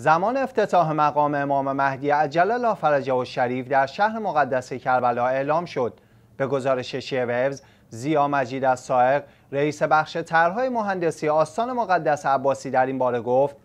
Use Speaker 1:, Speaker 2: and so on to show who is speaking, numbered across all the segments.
Speaker 1: زمان افتتاح مقام امام مهدی عجل الله فرجه و شریف در شهر مقدس کربلا اعلام شد به گزارش شیعه ویوز، زیا مجید از سائق رئیس بخش طرحهای مهندسی آستان مقدس عباسی در این باره گفت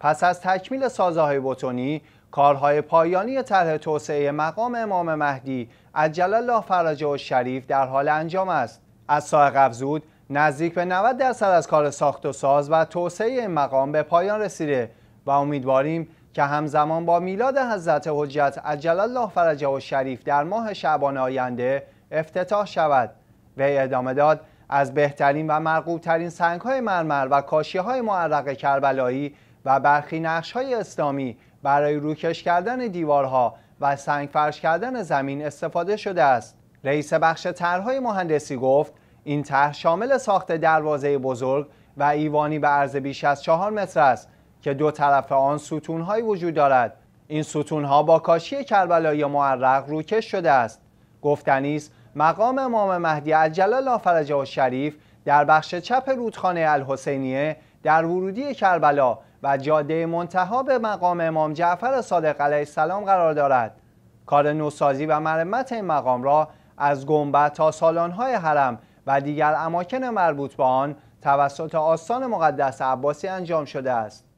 Speaker 1: پس از تکمیل سازههای بتونی کارهای پایانی طرح توسعه مقام امام مهدی عجل الله فرجه و شریف در حال انجام است از سائق افزود نزدیک به 90 درصد از کار ساخت و ساز و توسعه این مقام به پایان رسیده و امیدواریم که همزمان با میلاد حضرت حجت عجل الله فرجه و شریف در ماه شعبان آینده افتتاح شود و ادامه داد از بهترین و سنگ های مرمر و کاشی های معرق کربلایی و برخی های اسلامی برای روکش کردن دیوارها و سنگ فرش کردن زمین استفاده شده است رئیس بخش طرحهای مهندسی گفت این طرح شامل ساخت دروازه بزرگ و ایوانی به عرض بیش از چهار متر است که دو طرف آن ستونهایی وجود دارد این ستونها با کاشی یا معرق روکش شده است گفتنی است مقام امام مهدی عجل فرجه و شریف در بخش چپ رودخانه الحسینیه در ورودی کربلا و جاده منتها به مقام امام جعفر صادق علیه السلام قرار دارد کار نوسازی و مرمت این مقام را از گنبد تا سالن‌های حرم و دیگر اماکن مربوط به آن توسط آستان مقدس عباسی انجام شده است